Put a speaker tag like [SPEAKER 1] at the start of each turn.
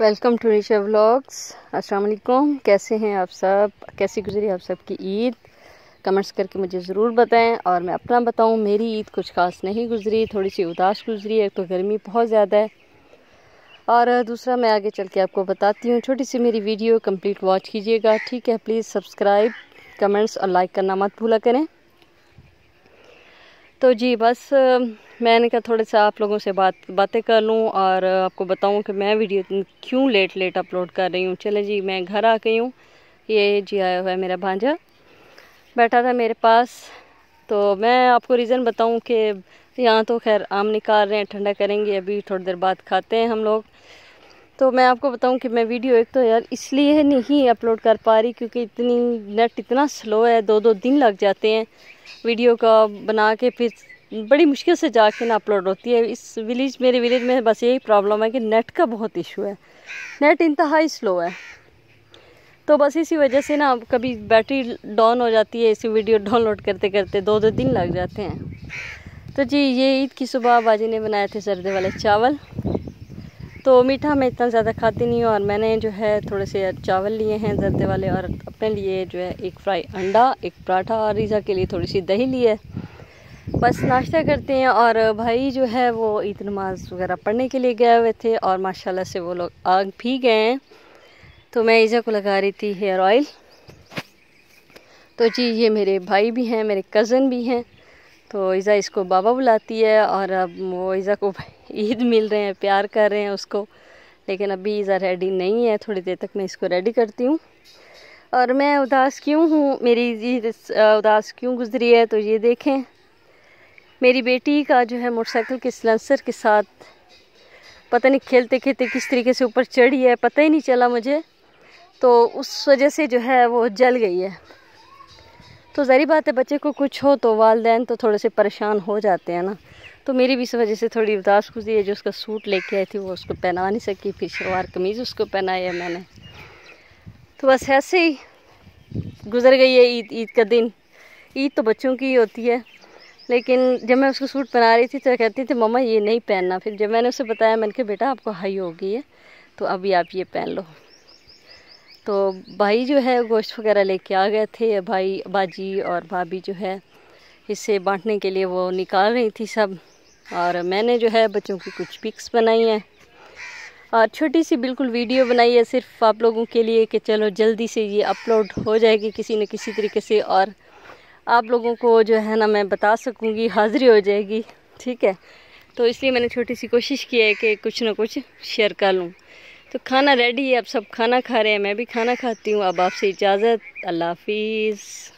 [SPEAKER 1] welcome to Nisha vlogs अस्सलाम वालेकुम कैसे हैं आप सब कैसी गुजरी आप सबकी ईद कमेंट्स करके मुझे ज़रूर बताएं और मैं अपना बताऊं मेरी ईद कुछ ख़ास नहीं गुजरी थोड़ी सी उदास गुजरी एक तो गर्मी बहुत ज़्यादा है और दूसरा मैं आगे चल के आपको बताती हूँ छोटी सी मेरी वीडियो कम्प्लीट वॉच कीजिएगा ठीक है प्लीज़ सब्सक्राइब कमेंट्स और लाइक करना मत भूला करें तो जी बस मैंने कहा थोड़े सा आप लोगों से बात बातें कर लूँ और आपको बताऊँ कि मैं वीडियो क्यों लेट लेट अपलोड कर रही हूँ चले जी मैं घर आ गई हूँ ये जी आया हुआ है मेरा भांजा बैठा था मेरे पास तो मैं आपको रीज़न बताऊँ कि यहाँ तो खैर आम निकाल रहे हैं ठंडा करेंगे अभी थोड़ी देर बाद खाते हैं हम लोग तो मैं आपको बताऊं कि मैं वीडियो एक तो यार इसलिए नहीं अपलोड कर पा रही क्योंकि इतनी नेट इतना स्लो है दो दो दिन लग जाते हैं वीडियो का बना के फिर बड़ी मुश्किल से जाके ना अपलोड होती है इस विलेज मेरे विलेज में बस यही प्रॉब्लम है कि नेट का बहुत इशू है नेट इंतहाई स्लो है तो बस इसी वजह से ना कभी बैटरी डाउन हो जाती है इसी वीडियो डाउनलोड करते करते दो दो दिन लग जाते हैं तो जी ये ईद की सुबह बाजी ने बनाए थे सर्दे वाले चावल तो मीठा मैं इतना ज़्यादा खाती नहीं हूँ और मैंने जो है थोड़े से चावल लिए हैं जर्दे वाले और अपने लिए जो है एक फ्राई अंडा एक पराठा और रीज़ा के लिए थोड़ी सी दही ली है बस नाश्ता करते हैं और भाई जो है वो ईद नमाज वगैरह पढ़ने के लिए गए हुए थे और माशाल्लाह से वो लोग आग भी गए हैं तो मैं ईज़ा को लगा रही थी हेयर ऑयल तो जी ये मेरे भाई भी हैं मेरे कज़न भी हैं तो ईज़ा इसको बाबा बुलाती है और अब वो ईज़ा को ईद मिल रहे हैं प्यार कर रहे हैं उसको लेकिन अभी ईज़ा रेडी नहीं है थोड़ी देर तक मैं इसको रेडी करती हूँ और मैं उदास क्यों हूँ मेरी ईद उदास क्यों गुजरी है तो ये देखें मेरी बेटी का जो है मोटरसाइकिल के स्लेंसर के साथ पता नहीं खेलते खेलते किस तरीके से ऊपर चढ़ी है पता ही नहीं चला मुझे तो उस वजह से जो है वो जल गई है तो ज़री बात है बच्चे को कुछ हो तो वालदेन तो थोड़े से परेशान हो जाते हैं ना तो मेरी भी इस वजह से थोड़ी उदास गुजरी है जो उसका सूट लेके आई थी वो उसको पहना नहीं सकी फिर शलवार कमीज़ उसको पहनाया मैंने तो बस ऐसे ही गुजर गई है ईद ईद का दिन ईद तो बच्चों की ही होती है लेकिन जब मैं उसको सूट पहना रही थी तो कहती थी मम्मा ये नहीं पहनना फिर जब मैंने उसे बताया मैंने कहा बेटा आपको हाई हो गई है तो अभी आप ये पहन लो तो भाई जो है गोश्त वगैरह लेके आ गए थे भाई बाजी और भाभी जो है इसे बांटने के लिए वो निकाल रही थी सब और मैंने जो है बच्चों की कुछ पिक्स बनाई हैं और छोटी सी बिल्कुल वीडियो बनाई है सिर्फ आप लोगों के लिए कि चलो जल्दी से ये अपलोड हो जाएगी किसी न किसी तरीके से और आप लोगों को जो है ना मैं बता सकूँगी हाज़िरी हो जाएगी ठीक है तो इसलिए मैंने छोटी सी कोशिश की है कि कुछ ना कुछ शेयर कर लूँ तो खाना रेडी है अब सब खाना खा रहे हैं मैं भी खाना खाती हूँ अब आपसे इजाज़त अल्लाह हाफिज़